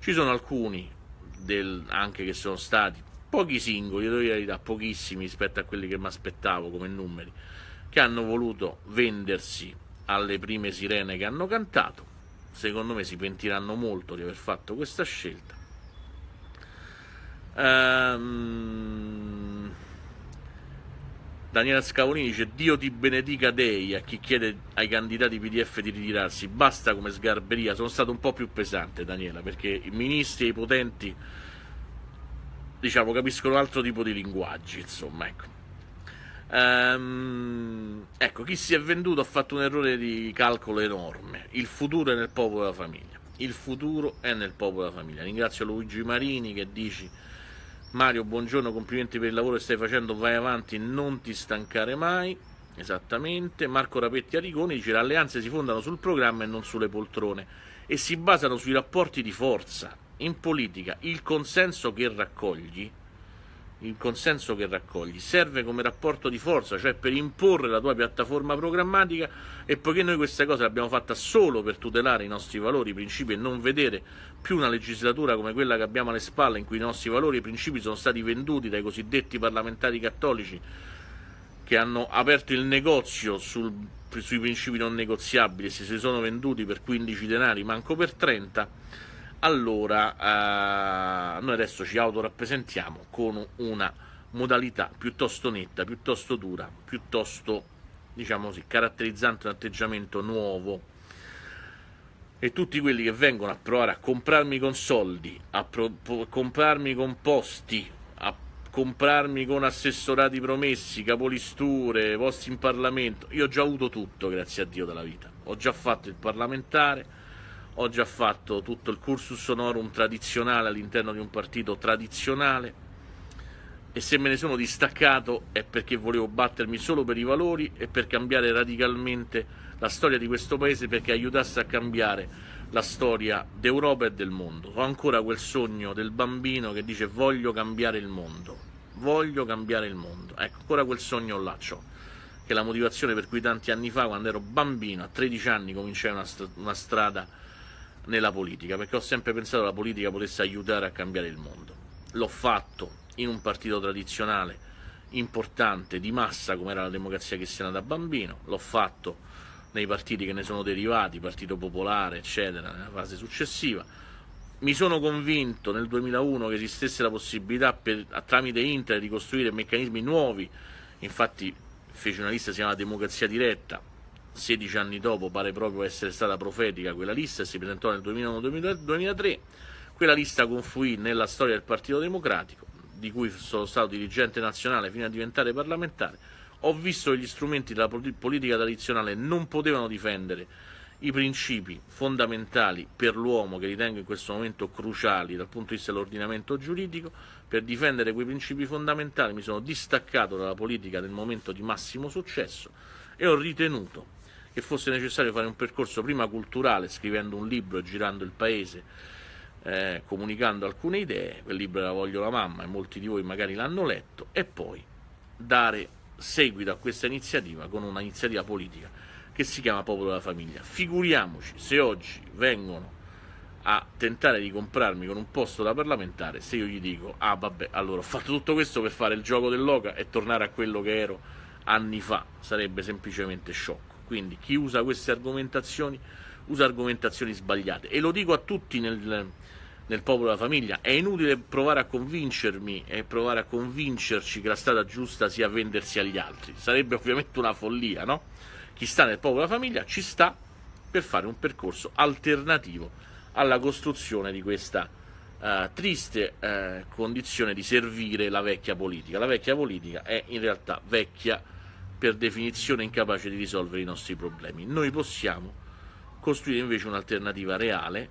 Ci sono alcuni del, anche che sono stati pochi singoli, devo dire da pochissimi rispetto a quelli che mi aspettavo come numeri, che hanno voluto vendersi alle prime sirene che hanno cantato secondo me si pentiranno molto di aver fatto questa scelta. Um, Daniela Scavolini dice Dio ti benedica dei a chi chiede ai candidati PDF di ritirarsi, basta come sgarberia, sono stato un po' più pesante Daniela perché i ministri e i potenti diciamo capiscono altro tipo di linguaggi, insomma, ecco. Ehm, ecco, chi si è venduto ha fatto un errore di calcolo enorme. Il futuro è nel popolo della famiglia. Il futuro è nel popolo della famiglia. Ringrazio Luigi Marini che dici Mario, buongiorno, complimenti per il lavoro che stai facendo, vai avanti, non ti stancare mai. Esattamente, Marco Rapetti Ariconi dice le alleanze si fondano sul programma e non sulle poltrone e si basano sui rapporti di forza. In politica il consenso che raccogli il consenso che raccogli, serve come rapporto di forza, cioè per imporre la tua piattaforma programmatica e poiché noi questa cosa l'abbiamo fatta solo per tutelare i nostri valori, i principi e non vedere più una legislatura come quella che abbiamo alle spalle in cui i nostri valori e i principi sono stati venduti dai cosiddetti parlamentari cattolici che hanno aperto il negozio sul, sui principi non negoziabili e si sono venduti per 15 denari, manco per 30 allora eh, noi adesso ci autorappresentiamo con una modalità piuttosto netta, piuttosto dura, piuttosto diciamo così, caratterizzante un atteggiamento nuovo. E tutti quelli che vengono a provare a comprarmi con soldi, a pro- comprarmi con posti, a comprarmi con assessorati promessi, capolisture, posti in Parlamento. Io ho già avuto tutto, grazie a Dio, della vita. Ho già fatto il parlamentare, ho già fatto tutto il cursus honorum tradizionale all'interno di un partito tradizionale e se me ne sono distaccato è perché volevo battermi solo per i valori e per cambiare radicalmente la storia di questo paese perché aiutasse a cambiare la storia d'Europa e del mondo. Ho ancora quel sogno del bambino che dice voglio cambiare il mondo, voglio cambiare il mondo. Ecco, ancora quel sogno là ho, che è la motivazione per cui tanti anni fa, quando ero bambino, a 13 anni, cominciai una, str- una strada nella politica, perché ho sempre pensato che la politica potesse aiutare a cambiare il mondo. L'ho fatto in un partito tradizionale importante, di massa, come era la democrazia cristiana da bambino, l'ho fatto nei partiti che ne sono derivati, Partito Popolare, eccetera, nella fase successiva. Mi sono convinto nel 2001 che esistesse la possibilità per, tramite Inter di costruire meccanismi nuovi, infatti feci una lista che si chiama Democrazia Diretta, 16 anni dopo pare proprio essere stata profetica quella lista, e si presentò nel 2001-2003, quella lista confluì nella storia del Partito Democratico, di cui sono stato dirigente nazionale fino a diventare parlamentare, ho visto che gli strumenti della politica tradizionale non potevano difendere i principi fondamentali per l'uomo che ritengo in questo momento cruciali dal punto di vista dell'ordinamento giuridico, per difendere quei principi fondamentali mi sono distaccato dalla politica nel momento di massimo successo e ho ritenuto che fosse necessario fare un percorso prima culturale, scrivendo un libro girando il paese, eh, comunicando alcune idee, quel libro era Voglio la mamma e molti di voi magari l'hanno letto, e poi dare seguito a questa iniziativa con un'iniziativa politica che si chiama Popolo della Famiglia. Figuriamoci se oggi vengono a tentare di comprarmi con un posto da parlamentare se io gli dico ah vabbè allora ho fatto tutto questo per fare il gioco dell'oca e tornare a quello che ero anni fa sarebbe semplicemente sciocco quindi chi usa queste argomentazioni usa argomentazioni sbagliate. E lo dico a tutti nel, nel popolo della famiglia, è inutile provare a convincermi e provare a convincerci che la strada giusta sia vendersi agli altri. Sarebbe ovviamente una follia, no? Chi sta nel popolo della famiglia ci sta per fare un percorso alternativo alla costruzione di questa uh, triste uh, condizione di servire la vecchia politica. La vecchia politica è in realtà vecchia per definizione incapace di risolvere i nostri problemi. Noi possiamo costruire invece un'alternativa reale,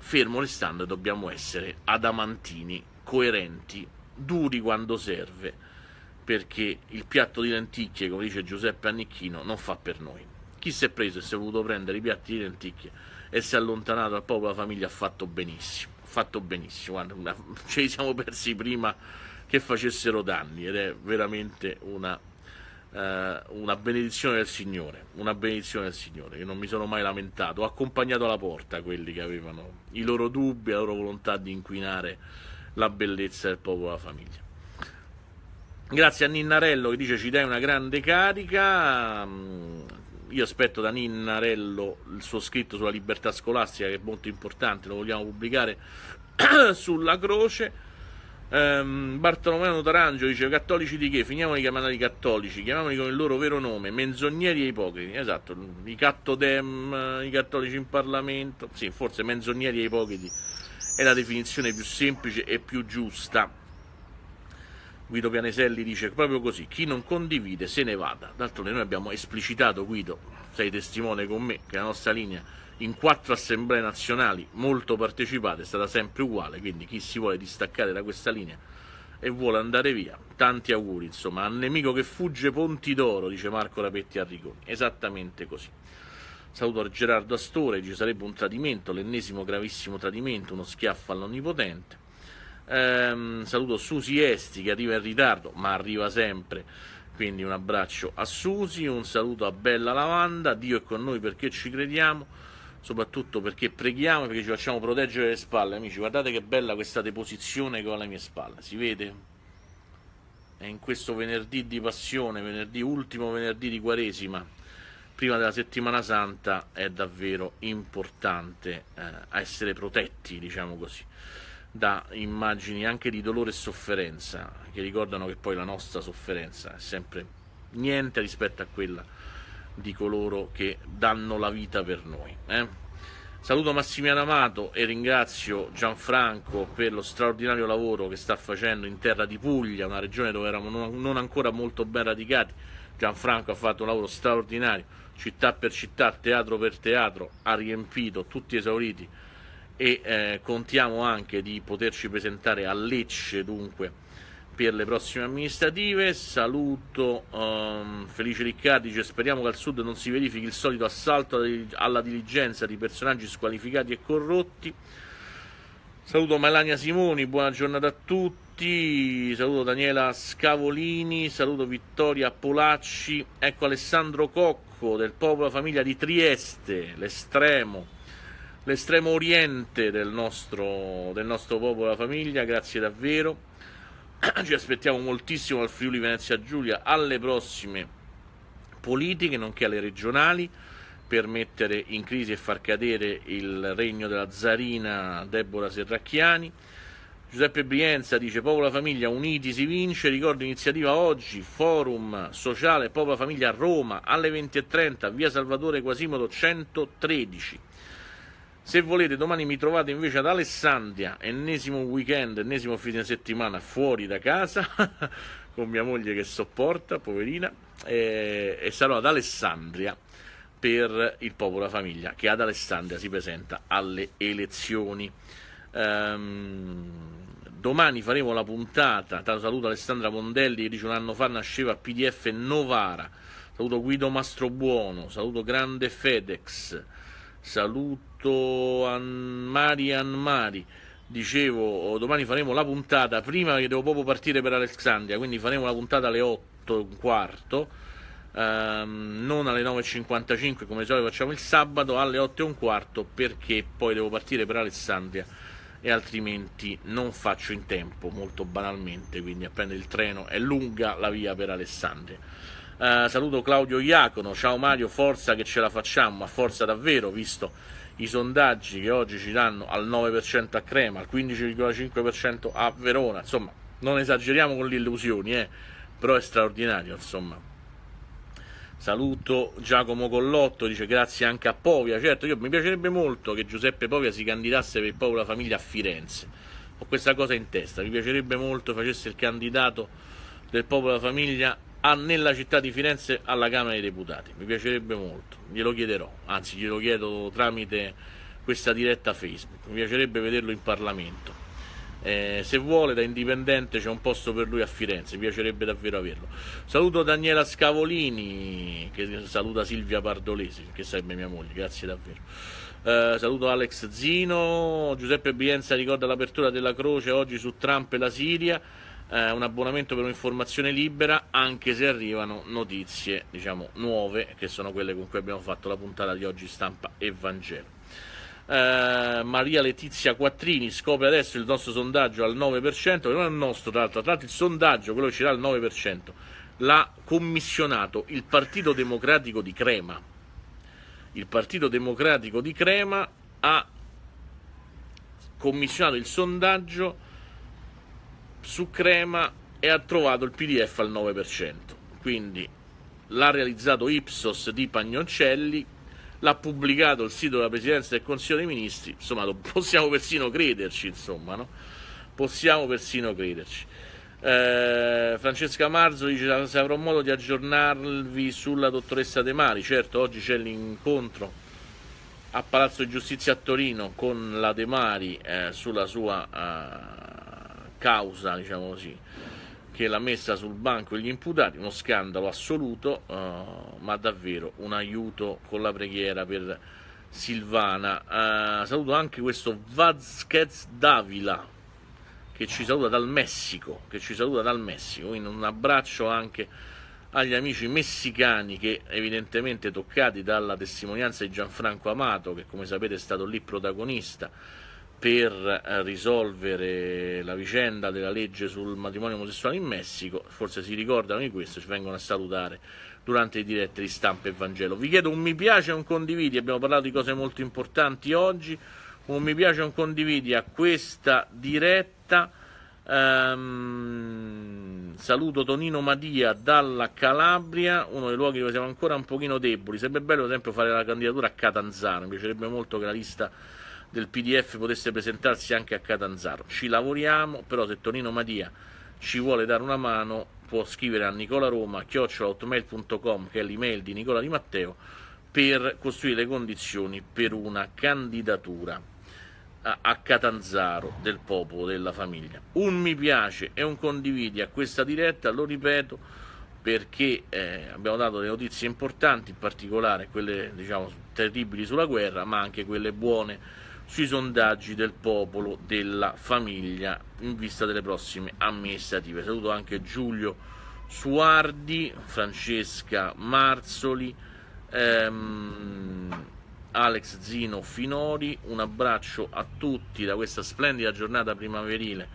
fermo restando dobbiamo essere adamantini, coerenti, duri quando serve, perché il piatto di lenticchie, come dice Giuseppe Annicchino, non fa per noi. Chi si è preso e si è voluto prendere i piatti di lenticchie e si è allontanato dal popolo della famiglia ha fatto benissimo, ha fatto benissimo, ce li [laughs] siamo persi prima che facessero danni ed è veramente una eh, una benedizione del Signore, una benedizione del Signore, che non mi sono mai lamentato. Ho accompagnato alla porta quelli che avevano i loro dubbi, la loro volontà di inquinare la bellezza del popolo e la famiglia. Grazie a Ninnarello che dice ci dai una grande carica. Mm, io aspetto da Ninnarello il suo scritto sulla libertà scolastica che è molto importante, lo vogliamo pubblicare [clears throat] sulla croce. Um, ehm, Bartolomeano Tarangio dice cattolici di che? Finiamo di chiamarli cattolici, chiamiamoli con il loro vero nome, menzogneri e ipocriti. Esatto, i cattodem, i cattolici in Parlamento, sì, forse menzogneri e ipocriti è la definizione più semplice e più giusta. Guido Pianeselli dice proprio così, chi non condivide se ne vada. D'altronde noi abbiamo esplicitato, Guido, sei testimone con me, che la nostra linea in quattro assemblee nazionali molto partecipate è stata sempre uguale, quindi chi si vuole distaccare da questa linea e vuole andare via, tanti auguri, insomma, al nemico che fugge Ponti d'Oro, dice Marco Rapetti Arrigoni, esattamente così. Saluto a Gerardo Astore, ci sarebbe un tradimento, l'ennesimo gravissimo tradimento, uno schiaffo all'onnipotente. Ehm, saluto Susi Esti che arriva in ritardo, ma arriva sempre quindi un abbraccio a Susi, un saluto a Bella Lavanda, Dio è con noi perché ci crediamo soprattutto perché preghiamo e perché ci facciamo proteggere le spalle. Amici, guardate che bella questa deposizione che ho alle mie spalle, si vede? È in questo venerdì di passione, venerdì ultimo venerdì di Quaresima, prima della settimana santa, è davvero importante eh, essere protetti, diciamo così, da immagini anche di dolore e sofferenza, che ricordano che poi la nostra sofferenza è sempre niente rispetto a quella di coloro che danno la vita per noi. Eh? Saluto Massimiano Amato e ringrazio Gianfranco per lo straordinario lavoro che sta facendo in terra di Puglia, una regione dove eravamo non ancora molto ben radicati. Gianfranco ha fatto un lavoro straordinario, città per città, teatro per teatro, ha riempito tutti esauriti e eh, contiamo anche di poterci presentare a Lecce dunque per le prossime amministrative. Saluto um, Felice Riccardi, dice speriamo che al sud non si verifichi il solito assalto alla diligenza di personaggi squalificati e corrotti. Saluto Melania Simoni, buona giornata a tutti. Saluto Daniela Scavolini, saluto Vittoria Polacci. Ecco Alessandro Cocco del Popolo Famiglia di Trieste, l'estremo, l'estremo oriente del nostro, del nostro popolo famiglia. Grazie davvero ci aspettiamo moltissimo dal Friuli Venezia Giulia alle prossime politiche, nonché alle regionali, per mettere in crisi e far cadere il regno della zarina Deborah Serracchiani. Giuseppe Brienza dice Popola Famiglia uniti si vince, ricordo iniziativa oggi, forum sociale Popola Famiglia a Roma alle 20.30, via Salvatore Quasimodo 113. Se volete, domani mi trovate invece ad Alessandria, ennesimo weekend, ennesimo fine settimana fuori da casa, [laughs] con mia moglie che sopporta, poverina, e, e sarò ad Alessandria per il popolo la famiglia che ad Alessandria si presenta alle elezioni. Um, domani faremo la puntata. Saluto Alessandra Mondelli che dice un anno fa nasceva PDF Novara. Saluto Guido Mastrobuono, saluto Grande Fedex, saluto a molto a Mari. Dicevo, oh, domani faremo la puntata, prima che devo proprio partire per Alexandria, quindi faremo la puntata alle 8 e un quarto, ehm, non alle 9.55 come di solito facciamo il sabato, alle 8 e un quarto perché poi devo partire per Alessandria e altrimenti non faccio in tempo, molto banalmente, quindi a prendere il treno è lunga la via per Alessandria. Uh, saluto Claudio Iacono, ciao Mario, forza che ce la facciamo, ma forza davvero, visto i sondaggi che oggi ci danno al 9% a Crema, al 15,5% a Verona, insomma, non esageriamo con le illusioni, eh? però è straordinario, insomma. Saluto Giacomo Collotto, dice grazie anche a Povia. Certo, io, mi piacerebbe molto che Giuseppe Povia si candidasse per il Popolo della Famiglia a Firenze. Ho questa cosa in testa, mi piacerebbe molto facesse il candidato del Popolo della Famiglia a, nella città di Firenze alla Camera dei Deputati. Mi piacerebbe molto, glielo chiederò, anzi glielo chiedo tramite questa diretta Facebook. Mi piacerebbe vederlo in Parlamento. Eh, se vuole da indipendente c'è un posto per lui a Firenze, mi piacerebbe davvero averlo. Saluto Daniela Scavolini, che saluta Silvia Pardolesi, che sarebbe mia moglie, grazie davvero. Uh, saluto Alex Zino, Giuseppe Bienza ricorda l'apertura della croce oggi su Trump e la Siria eh, un abbonamento per un'informazione libera, anche se arrivano notizie, diciamo, nuove, che sono quelle con cui abbiamo fatto la puntata di oggi stampa evangelo Vangelo. Eh, Maria Letizia Quattrini scopre adesso il nostro sondaggio al 9%, che non è il nostro tra l'altro, tra l'altro il sondaggio, quello che ci dà il 9%, l'ha commissionato il Partito Democratico di Crema. Il Partito Democratico di Crema ha commissionato il sondaggio su Crema e ha trovato il PDF al 9%. Quindi l'ha realizzato Ipsos di Pagnoncelli, l'ha pubblicato il sito della Presidenza del Consiglio dei Ministri, insomma [laughs] possiamo persino crederci, insomma, no? Possiamo persino crederci. Eh, Francesca Marzo dice se avrò modo di aggiornarvi sulla dottoressa De Mari, certo oggi c'è l'incontro a Palazzo di Giustizia a Torino con la De Mari eh, sulla sua... Eh, causa, diciamo così, che l'ha messa sul banco degli imputati, uno scandalo assoluto, uh, ma davvero un aiuto con la preghiera per Silvana. Uh, saluto anche questo Vazquez Davila che ci saluta dal Messico, che ci saluta dal Messico, quindi un abbraccio anche agli amici messicani che evidentemente toccati dalla testimonianza di Gianfranco Amato, che come sapete è stato lì protagonista per eh, risolvere la vicenda della legge sul matrimonio omosessuale in Messico, forse si ricordano di questo, ci vengono a salutare durante i diretti di stampa e Vangelo. Vi chiedo un mi piace e un condividi, abbiamo parlato di cose molto importanti oggi, un mi piace e un condividi a questa diretta. Um, saluto Tonino Madia dalla Calabria, uno dei luoghi dove siamo ancora un pochino deboli. Sarebbe bello, ad esempio, fare la candidatura a Catanzaro, mi piacerebbe molto che la lista del PDF potesse presentarsi anche a Catanzaro. Ci lavoriamo, però se Tonino Madia ci vuole dare una mano può scrivere a nicolaroma.com che è l'email di Nicola Di Matteo per costruire le condizioni per una candidatura a, Catanzaro del popolo della famiglia. Un mi piace e un condividi a questa diretta, lo ripeto, perché eh, abbiamo dato delle notizie importanti, in particolare quelle diciamo, terribili sulla guerra, ma anche quelle buone sui sondaggi del popolo della famiglia in vista delle prossime amministrative. Saluto anche Giulio Suardi, Francesca Marzoli, ehm, Alex Zino Finori, un abbraccio a tutti da questa splendida giornata primaverile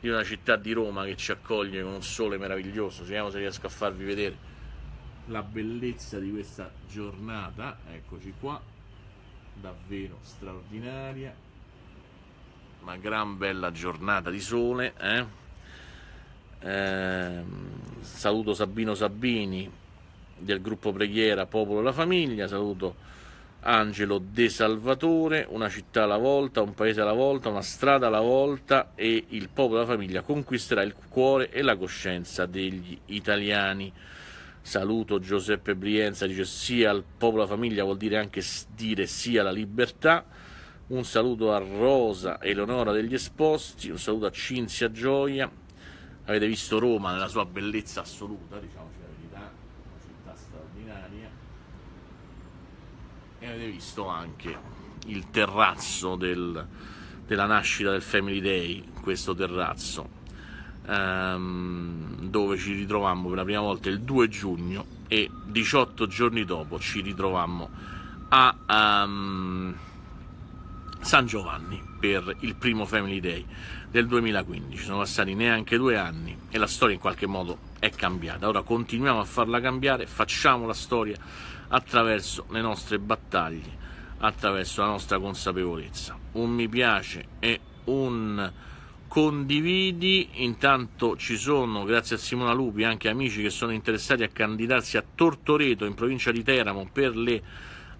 di una città di Roma che ci accoglie con un sole meraviglioso, vediamo se riesco a farvi vedere la bellezza di questa giornata, eccoci qua, davvero straordinaria una gran bella giornata di sole eh? Eh, saluto Sabino Sabini del gruppo preghiera Popolo e la Famiglia saluto Angelo De Salvatore, una città alla volta, un paese alla volta, una strada alla volta e il popolo e la famiglia conquisterà il cuore e la coscienza degli italiani saluto Giuseppe Brienza, dice sia al popolo la famiglia vuol dire anche dire sia alla libertà. Un saluto a Rosa Eleonora degli Esposti, un saluto a Cinzia Gioia. Avete visto Roma nella sua bellezza assoluta, diciamoci la verità, una città straordinaria. E avete visto anche il terrazzo del, della nascita del Family Day, questo terrazzo ehm, dove ci ritrovammo per la prima volta il 2 giugno e 18 giorni dopo ci ritrovammo a ehm, San Giovanni per il primo Family Day del 2015. Sono passati neanche due anni e la storia in qualche modo è cambiata. Ora continuiamo a farla cambiare, facciamo la storia attraverso le nostre battaglie, attraverso la nostra consapevolezza. Un mi piace e un condividi, intanto ci sono, grazie a Simona Lupi, anche amici che sono interessati a candidarsi a Tortoreto in provincia di Teramo per le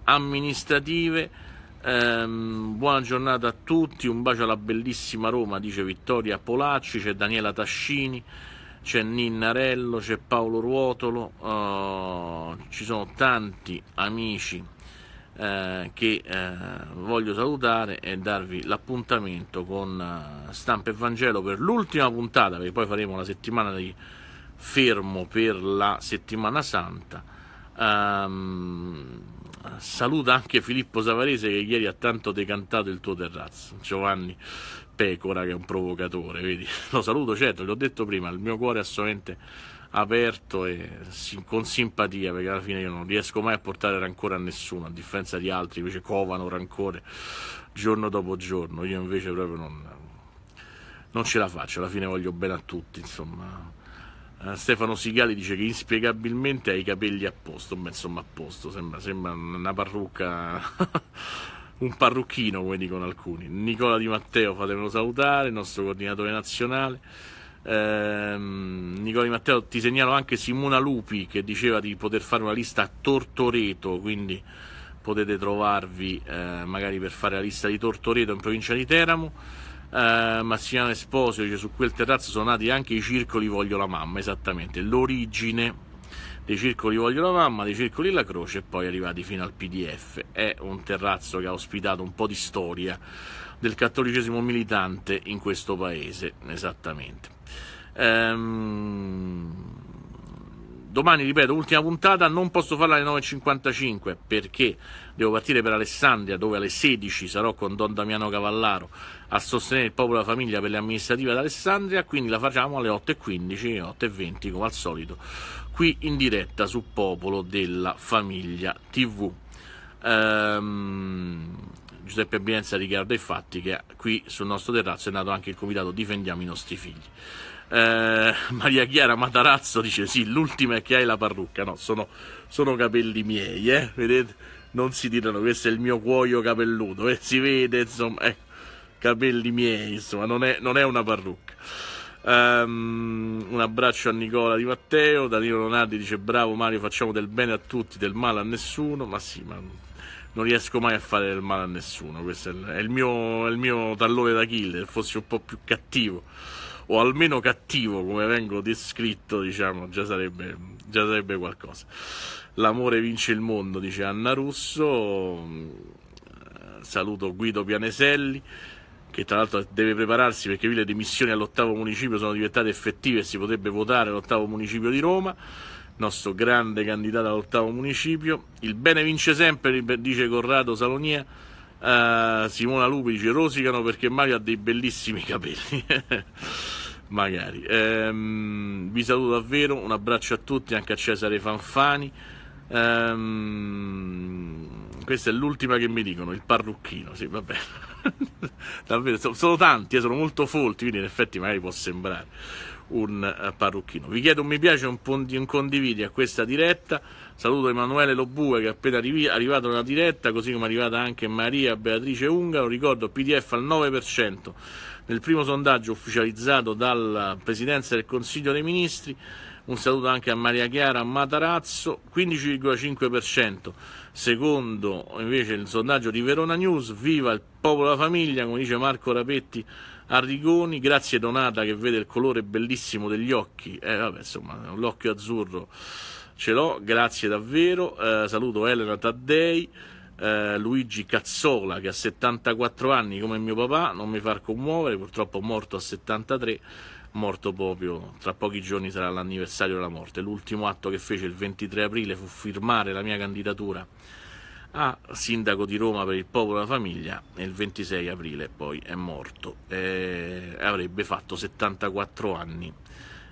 amministrative. Ehm, buona giornata a tutti, un bacio alla bellissima Roma, dice Vittoria Polacci, c'è Daniela Tascini, c'è Ninnarello, c'è Paolo Ruotolo, uh, ci sono tanti amici eh, che eh, voglio salutare e darvi l'appuntamento con eh, Stampa e Vangelo per l'ultima puntata, perché poi faremo la settimana di fermo per la settimana santa. Um, saluta anche Filippo Savarese che ieri ha tanto decantato il tuo terrazzo, Giovanni Pecora che è un provocatore, vedi? [laughs] Lo saluto certo, gli ho detto prima, il mio cuore è assolutamente aperto e con simpatia, perché alla fine io non riesco mai a portare rancore a nessuno, a differenza di altri, invece covano rancore giorno dopo giorno, io invece proprio non, non ce la faccio, alla fine voglio bene a tutti, insomma. Eh, Stefano Sigali dice che inspiegabilmente ha i capelli a posto, beh insomma a posto, sembra, sembra una parrucca, [laughs] un parrucchino come dicono alcuni. Nicola Di Matteo fatemelo salutare, il nostro coordinatore nazionale. Ehm, Nicoli Matteo, ti segnalo anche Simona Lupi che diceva di poter fare una lista a Tortoreto, quindi potete trovarvi eh, magari per fare la lista di Tortoreto in provincia di Teramo. Eh, Massimiliano Esposito dice su quel terrazzo sono nati anche i circoli Voglio la mamma, esattamente, l'origine dei circoli Voglio la mamma, dei circoli La Croce e poi arrivati fino al PDF. È un terrazzo che ha ospitato un po' di storia del cattolicesimo militante in questo paese, esattamente. Ehm, domani, ripeto, ultima puntata, non posso farla alle 9.55 perché devo partire per Alessandria dove alle 16 sarò con Don Damiano Cavallaro a sostenere il popolo e la famiglia per le amministrative ad Alessandria, quindi la facciamo alle 8.15, 8.20 come al solito, qui in diretta su Popolo della Famiglia TV. Ehm, Giuseppe Abienza, Riccardo e Fatti, che qui sul nostro terrazzo è nato anche il comitato Difendiamo i nostri figli. Eh, Maria Chiara Matarazzo dice sì, l'ultima è che hai la parrucca. No, sono, sono capelli miei, eh? vedete? Non si tirano, questo è il mio cuoio capelluto, eh? si vede, insomma, eh, capelli miei, insomma, non è, non è una parrucca. Um, un abbraccio a Nicola Di Matteo, Danilo Lonardi dice bravo Mario, facciamo del bene a tutti, del male a nessuno, ma sì, ma non riesco mai a fare del male a nessuno, questo è il, mio, è il mio tallone d'Achille, se fossi un po' più cattivo o almeno cattivo come vengo descritto, diciamo, già sarebbe, già sarebbe qualcosa. L'amore vince il mondo, dice Anna Russo. Eh, saluto Guido Pianeselli che tra l'altro deve prepararsi perché qui le dimissioni all'ottavo municipio sono diventate effettive e si potrebbe votare l'ottavo municipio di Roma, nostro grande candidato all'ottavo municipio. Il bene vince sempre, dice Corrado Salonia. Uh, eh, Simona Lupi dice rosicano perché Mario ha dei bellissimi capelli. [laughs] magari. Ehm, vi saluto davvero, un abbraccio a tutti, anche a Cesare Fanfani. Ehm, questa è l'ultima che mi dicono, il parrucchino, sì, vabbè. [laughs] davvero, sono tanti, eh, sono molto folti, quindi in effetti magari può sembrare un eh, parrucchino. Vi chiedo un mi piace, un, un condividi a questa diretta Saluto Emanuele Lobue che è appena arrivato nella diretta, così come è arrivata anche Maria Beatrice Ungaro. Ricordo PDF al 9%. Nel primo sondaggio ufficializzato dalla Presidenza del Consiglio dei Ministri, un saluto anche a Maria Chiara Matarazzo, 15,5%. Secondo invece il sondaggio di Verona News, viva il popolo e la famiglia, come dice Marco Rapetti Arrigoni, grazie Donata che vede il colore bellissimo degli occhi, eh, vabbè, insomma, l'occhio azzurro ce l'ho, grazie davvero. Eh, saluto Elena Taddei, eh, Luigi Cazzola che ha 74 anni come mio papà, non mi far commuovere, purtroppo morto a 73, morto proprio tra pochi giorni sarà l'anniversario della morte. L'ultimo atto che fece il 23 aprile fu firmare la mia candidatura a sindaco di Roma per il popolo e la famiglia e il 26 aprile poi è morto. e eh, avrebbe fatto 74 anni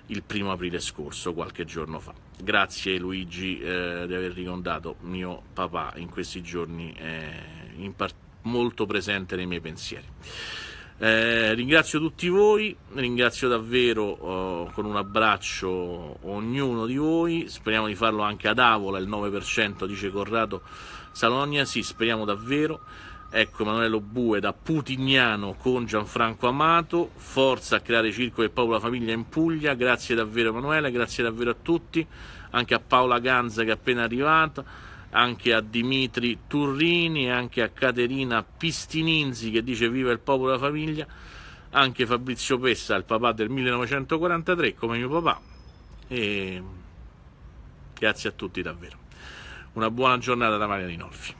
il primo aprile scorso, qualche giorno fa. Grazie Luigi eh, di aver ricordato mio papà in questi giorni, eh, part- molto presente nei miei pensieri. Eh, ringrazio tutti voi, ringrazio davvero oh, con un abbraccio ognuno di voi, speriamo di farlo anche ad Avola, il 9% dice Corrado Salogna, sì speriamo davvero. Ecco Emanuele Bue da Putignano con Gianfranco Amato, forza a creare circo e popolo Famiglia in Puglia, grazie davvero Emanuele, grazie davvero a tutti, anche a Paola Ganza che è appena arrivata, anche a Dimitri Turrini, anche a Caterina Pistininzi che dice viva il popolo e famiglia, anche Fabrizio Pessa, il papà del 1943 come mio papà e grazie a tutti davvero. Una buona giornata da Maria Rinolfi.